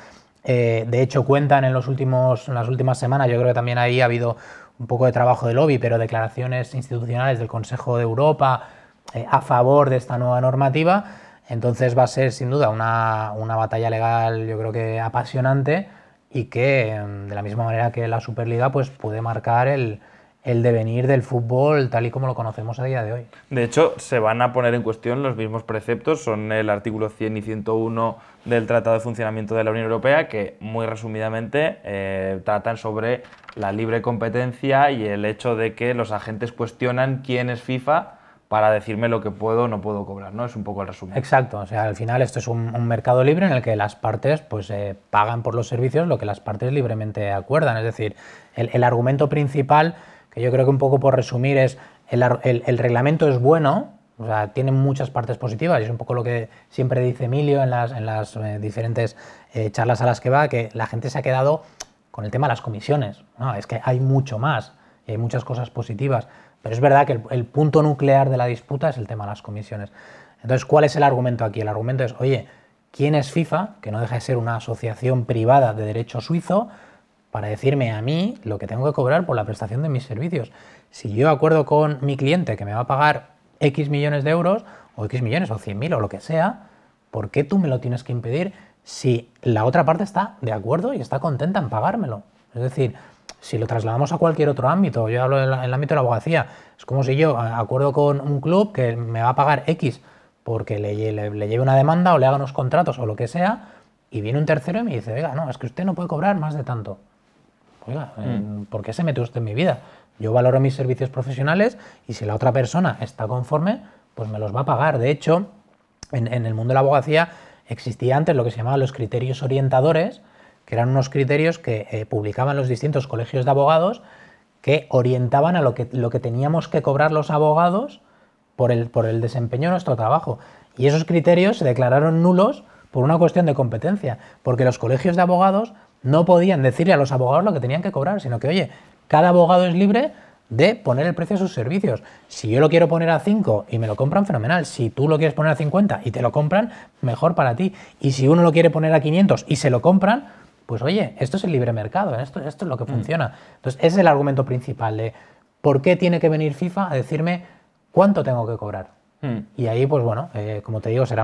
Eh, de hecho, cuentan en, los últimos, las últimas semanas, yo creo que también ahí ha habido un poco de trabajo de lobby, pero declaraciones institucionales del Consejo de Europa eh, a favor de esta nueva normativa entonces va a ser sin duda una, batalla legal yo creo que apasionante y que mm, de la misma manera que la Superliga pues puede marcar el, devenir del fútbol tal y como lo conocemos a día de hoy. De hecho, se van a poner en cuestión los mismos preceptos, son el artículo 100 y 101 del Tratado de Funcionamiento de la Unión Europea, que muy resumidamente eh, tratan sobre la libre competencia y el hecho de que los agentes cuestionan quién es FIFA para decirme lo que puedo no puedo cobrar, ¿no? Es un poco el resumen. Exacto, o sea, al final esto es un, mercado libre en el que las partes pues eh, pagan por los servicios lo que las partes libremente acuerdan, es decir, el, argumento principal, que yo creo que un poco por resumir es el, reglamento es bueno, o sea, tiene muchas partes positivas y es un poco lo que siempre dice Emilio en las, eh, diferentes eh, charlas a las que va, que la gente se ha quedado con el tema de las comisiones, ¿no? Es que hay mucho más hay muchas cosas positivas es verdad que el, punto nuclear de la disputa es el tema de las comisiones. Entonces, ¿cuál es el argumento aquí? El argumento es, oye, ¿quién es FIFA? Que no deja de ser una asociación privada de derecho suizo para decirme a mí lo que tengo que cobrar por la prestación de mis servicios. Si yo acuerdo con mi cliente que me va a pagar X millones de euros, o X millones, o 100.000, o lo que sea, ¿por qué tú me lo tienes que impedir si la otra parte está de acuerdo y está contenta en pagármelo? Es decir, si lo trasladamos a cualquier otro ámbito, yo hablo el ámbito de la abogacía, es como si yo acuerdo con un club que me va a pagar X porque le, lleve una demanda o le haga unos contratos o lo que sea, y viene un tercero y me dice, oiga, no, es que usted no puede cobrar más de tanto. Oiga, eh, mm. ¿por qué se mete usted en mi vida? Yo valoro mis servicios profesionales y si la otra persona está conforme, pues me los va a pagar. De hecho, en, en el mundo de la abogacía existía antes lo que se llamaba los criterios orientadores, que eran unos criterios que eh, publicaban los distintos colegios de abogados que orientaban a lo que, lo que teníamos que cobrar los abogados por el, por el desempeño de nuestro trabajo. Y esos criterios se declararon nulos por una cuestión de competencia, porque los colegios de abogados no podían decirle a los abogados lo que tenían que cobrar, sino que, oye, cada abogado es libre de poner el precio de sus servicios. Si yo lo quiero poner a 5 y me lo compran, fenomenal. Si tú lo quieres poner a 50 y te lo compran, mejor para ti. Y si uno lo quiere poner a 500 y se lo compran, pues oye, esto es el libre mercado, esto, es lo que mm. funciona. Entonces, ese es el argumento principal de por qué tiene que venir FIFA a decirme cuánto tengo que cobrar. Mm. Y ahí, pues bueno, eh, como te digo, será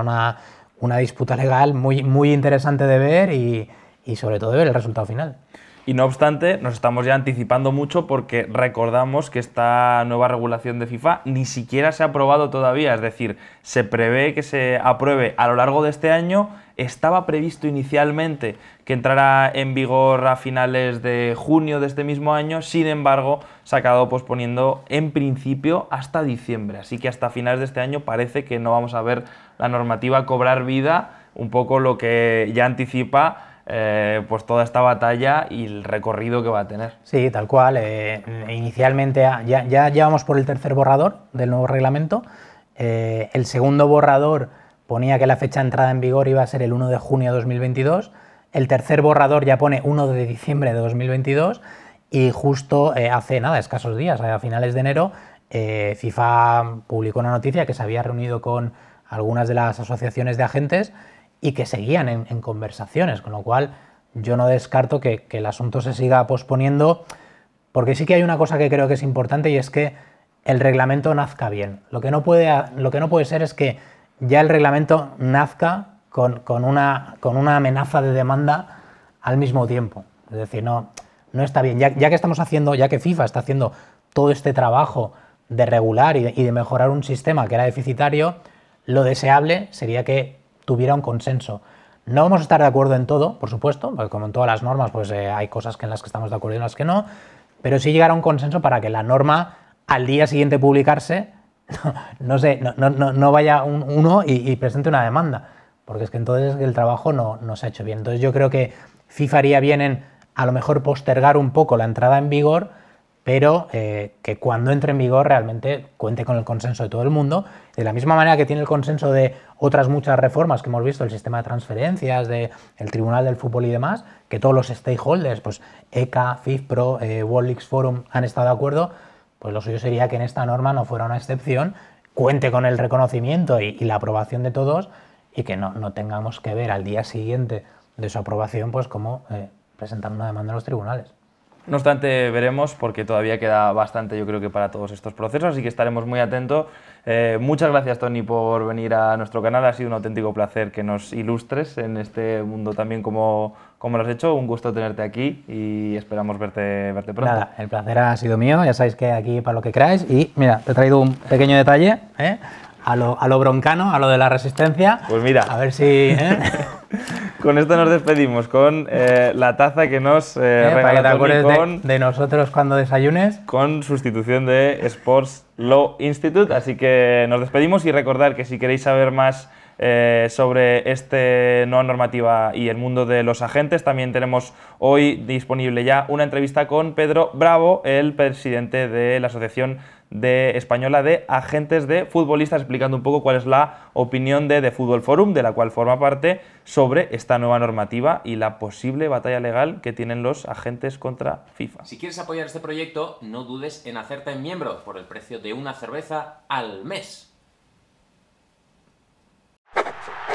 una, disputa legal muy, muy interesante de ver y, y sobre todo de ver el resultado final. Y no obstante, nos estamos ya anticipando mucho porque recordamos que esta nueva regulación de FIFA ni siquiera se ha aprobado todavía. Es decir, se prevé que se apruebe a lo largo de este año estaba previsto inicialmente que entrara en vigor a finales de junio de este mismo año, sin embargo, se ha acabado posponiendo en principio hasta diciembre. Así que hasta finales de este año parece que no vamos a ver la normativa cobrar vida, un poco lo que ya anticipa eh, pues toda esta batalla y el recorrido que va a tener. Sí, tal cual. Eh, inicialmente ya, llevamos por el tercer borrador del nuevo reglamento. Eh, el segundo borrador ponía que la fecha de entrada en vigor iba a ser el 1 de junio de 2022, el tercer borrador ya pone 1 de diciembre de 2022 y justo eh, hace nada, escasos días, a finales de enero, eh, FIFA publicó una noticia que se había reunido con algunas de las asociaciones de agentes y que seguían en, conversaciones, con lo cual yo no descarto que, que el asunto se siga posponiendo, porque sí que hay una cosa que creo que es importante y es que el reglamento nazca bien. Lo que no puede, lo que no puede ser es que ya el reglamento nazca con, una, amenaza de demanda al mismo tiempo. Es decir, no, no está bien. Ya, que estamos haciendo, ya que FIFA está haciendo todo este trabajo de regular y de, mejorar un sistema que era deficitario, lo deseable sería que tuviera un consenso. No vamos a estar de acuerdo en todo, por supuesto, porque como en todas las normas, pues eh, hay cosas en las que estamos de acuerdo y en las que no, pero sí llegar a un consenso para que la norma al día siguiente publicarse no, sé, no, vaya uno y, presente una demanda, porque es que entonces el trabajo no, se ha hecho bien. Entonces yo creo que FIFA haría bien en a lo mejor postergar un poco la entrada en vigor, pero eh, que cuando entre en vigor realmente cuente con el consenso de todo el mundo, de la misma manera que tiene el consenso de otras muchas reformas que hemos visto, el sistema de transferencias, del Tribunal del Fútbol y demás, que todos los stakeholders, pues ECA, FIFPRO, eh, World Leagues Forum han estado de acuerdo, pues lo suyo sería que en esta norma no fuera una excepción, cuente con el reconocimiento y, la aprobación de todos y que no, tengamos que ver al día siguiente de su aprobación pues cómo eh, presentar una demanda a los tribunales. No obstante, veremos porque todavía queda bastante, yo creo que para todos estos procesos, así que estaremos muy atentos. Eh, muchas gracias, Tony, por venir a nuestro canal. Ha sido un auténtico placer que nos ilustres en este mundo también como, como lo has hecho. Un gusto tenerte aquí y esperamos verte, verte pronto. Nada, el placer ha sido mío. Ya sabéis que aquí para lo que creáis. Y mira, te he traído un pequeño detalle. ¿eh? A lo, broncano, a lo de la resistencia. Pues mira. A ver si. ¿eh? con esto nos despedimos, con eh, la taza que nos eh, eh de, nosotros cuando desayunes. Con sustitución de Sports Law Institute. Así que nos despedimos y recordar que si queréis saber más eh, sobre esta nueva normativa y el mundo de los agentes. También tenemos hoy disponible ya una entrevista con Pedro Bravo, el presidente de la Asociación de Española de Agentes de Futbolistas, explicando un poco cuál es la opinión de The Football Forum, de la cual forma parte, sobre esta nueva normativa y la posible batalla legal que tienen los agentes contra FIFA. Si quieres apoyar este proyecto, no dudes en hacerte miembro por el precio de una cerveza al mes Thank you.